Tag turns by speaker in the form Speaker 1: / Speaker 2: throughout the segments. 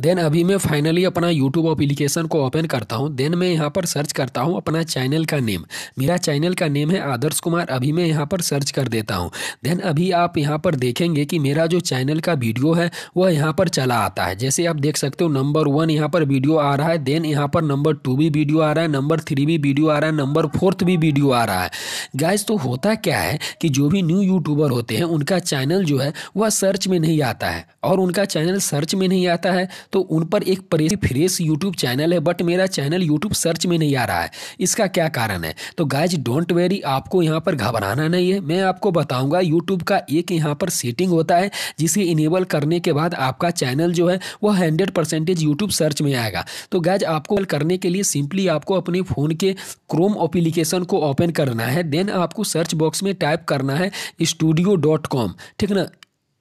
Speaker 1: then अभी मैं finally अपना यूट्यूब अप्लीकेशन को ओपन करता हूँ देन मैं यहाँ पर सर्च करता हूँ अपना चैनल का नेम मेरा चैनल का नेम है आदर्श कुमार अभी मैं यहाँ पर सर्च कर देता हूँ देन अभी आप यहाँ पर देखेंगे कि मेरा जो चैनल का वीडियो है वह यहाँ पर चला आता है जैसे आप देख सकते हो नंबर वन यहाँ पर वीडियो आ रहा है देन यहाँ पर नंबर टू भी वीडियो आ रहा है नंबर थ्री भी वीडियो आ रहा है नंबर फोर्थ भी वीडियो आ रहा है गाइस तो होता क्या है कि जो भी न्यू यूट्यूबर होते हैं उनका चैनल जो है वह सर्च में नहीं आता है और उनका चैनल सर्च में नहीं आता है तो उन पर एक फ्रेश यूट्यूब चैनल है बट मेरा चैनल यूट्यूब सर्च में नहीं आ रहा है इसका क्या कारण है तो गाइज डोंट वेरी आपको यहाँ पर घबराना नहीं है मैं आपको बताऊँगा यूट्यूब का एक यहाँ पर सेटिंग होता है जिसे इनेबल करने के बाद आपका चैनल जो है वह हंड्रेड परसेंटेज यूट्यूब सर्च में आएगा तो गैज आपको करने के लिए सिंपली आपको अपने फ़ोन के क्रोम एप्लीकेशन को ओपन करना है देन आपको सर्च बॉक्स में टाइप करना है स्टूडियो डॉट कॉम ठीक ना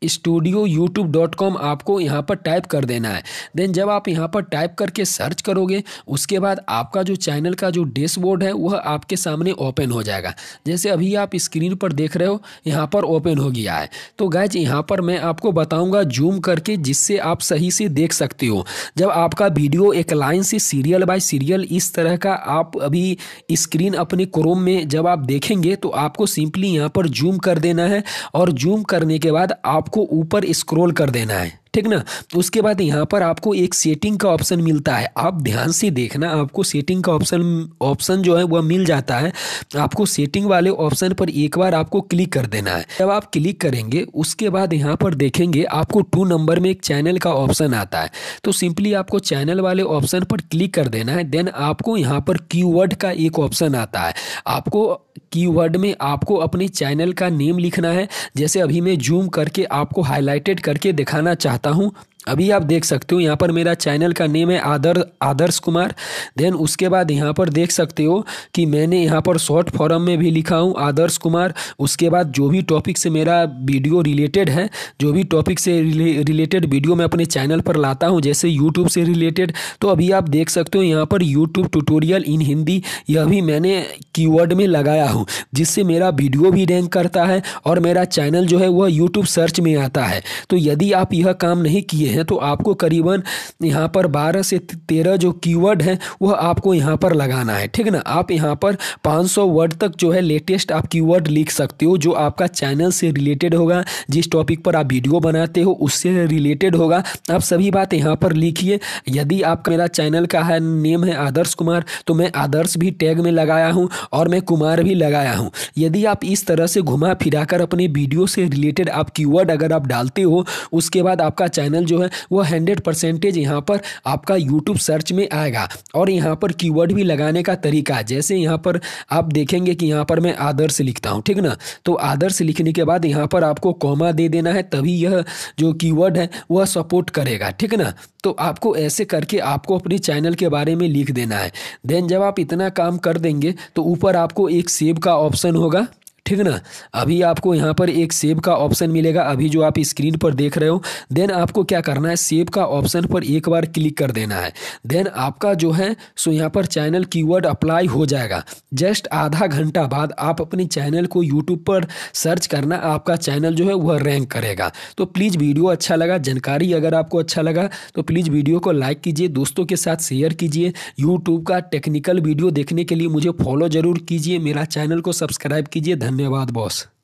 Speaker 1: स्टूडियो यूट्यूब डॉट कॉम आपको यहाँ पर टाइप कर देना है देन जब आप यहाँ पर टाइप करके सर्च करोगे उसके बाद आपका जो चैनल का जो डैशबोर्ड है वह आपके सामने ओपन हो जाएगा जैसे अभी आप स्क्रीन पर देख रहे हो यहाँ पर ओपन हो गया है तो गैज यहाँ पर मैं आपको बताऊँगा जूम करके जिससे आप सही से देख सकते हो जब आपका वीडियो एक लाइन से सीरियल बाय सीरियल इस तरह का आप अभी स्क्रीन अपने क्रोम में जब आप देखेंगे तो आपको सिंपली यहाँ पर जूम कर देना है और जूम करने के बाद आप आपको ऊपर स्क्रॉल कर देना है ठीक ना तो उसके बाद यहाँ पर आपको एक सेटिंग का ऑप्शन मिलता है आप ध्यान से देखना आपको सेटिंग का ऑप्शन ऑप्शन जो है वह मिल जाता है आपको सेटिंग वाले ऑप्शन पर एक बार आपको क्लिक कर देना है जब आप क्लिक करेंगे उसके बाद यहाँ पर देखेंगे आपको टू नंबर में एक चैनल का ऑप्शन आता है तो सिंपली आपको चैनल वाले ऑप्शन पर क्लिक कर देना है देन आपको यहाँ पर कीवर्ड का एक ऑप्शन आता है आपको कीवर्ड में आपको अपने चैनल का नेम लिखना है जैसे अभी मैं जूम करके आपको हाईलाइटेड करके दिखाना चाहता करता हूँ अभी आप देख सकते हो यहाँ पर मेरा चैनल का नेम है आदर आदर्श कुमार देन उसके बाद यहाँ पर देख सकते हो कि मैंने यहाँ पर शॉर्ट फॉर्म में भी लिखा हूँ आदर्श कुमार उसके बाद जो भी टॉपिक से मेरा वीडियो रिलेटेड है जो भी टॉपिक से रिलेटेड वीडियो मैं अपने चैनल पर लाता हूँ जैसे यूट्यूब से रिलेटेड तो अभी आप देख सकते हो यहाँ पर यूट्यूब टूटोरियल इन हिंदी यह भी मैंने कीवर्ड में लगाया हूँ जिससे मेरा वीडियो भी रैंक करता है और मेरा चैनल जो है वह यूट्यूब सर्च में आता है तो यदि आप यह काम नहीं किए हैं हैं तो आपको करीबन यहाँ पर बारह से तेरह जो कीवर्ड हैं वह आपको यहाँ पर लगाना है ठीक ना आप यहाँ पर 500 वर्ड तक जो है लेटेस्ट आप कीवर्ड लिख सकते हो जो आपका चैनल से रिलेटेड होगा जिस टॉपिक पर आप वीडियो बनाते हो उससे रिलेटेड होगा आप सभी बात यहाँ पर लिखिए यदि आप मेरा चैनल का है नेम है आदर्श कुमार तो मैं आदर्श भी टैग में लगाया हूँ और मैं कुमार भी लगाया हूँ यदि आप इस तरह से घुमा फिराकर अपने वीडियो से रिलेटेड आप कीवर्ड अगर आप डालते हो उसके बाद आपका चैनल जो है है वो हंड्रेड परसेंटेज यहाँ पर आपका यूट्यूब सर्च में आएगा और यहाँ पर कीवर्ड भी लगाने का तरीका जैसे यहाँ पर आप देखेंगे कि यहाँ पर मैं आदर्श लिखता हूँ ठीक ना तो आदर्श लिखने के बाद यहाँ पर आपको कॉमा दे देना है तभी यह जो कीवर्ड है वह सपोर्ट करेगा ठीक ना तो आपको ऐसे करके आपको अपने चैनल के बारे में लिख देना है देन जब आप इतना काम कर देंगे तो ऊपर आपको एक सेव का ऑप्शन होगा ठीक ना अभी आपको यहाँ पर एक सेव का ऑप्शन मिलेगा अभी जो आप स्क्रीन पर देख रहे हो देन आपको क्या करना है सेव का ऑप्शन पर एक बार क्लिक कर देना है देन आपका जो है सो यहाँ पर चैनल कीवर्ड अप्लाई हो जाएगा जस्ट आधा घंटा बाद आप अपने चैनल को यूट्यूब पर सर्च करना आपका चैनल जो है वह रैंक करेगा तो प्लीज़ वीडियो अच्छा लगा जानकारी अगर आपको अच्छा लगा तो प्लीज़ वीडियो को लाइक कीजिए दोस्तों के साथ शेयर कीजिए यूट्यूब का टेक्निकल वीडियो देखने के लिए मुझे फॉलो ज़रूर कीजिए मेरा चैनल को सब्सक्राइब कीजिए धन्यवाद اللي بعد باص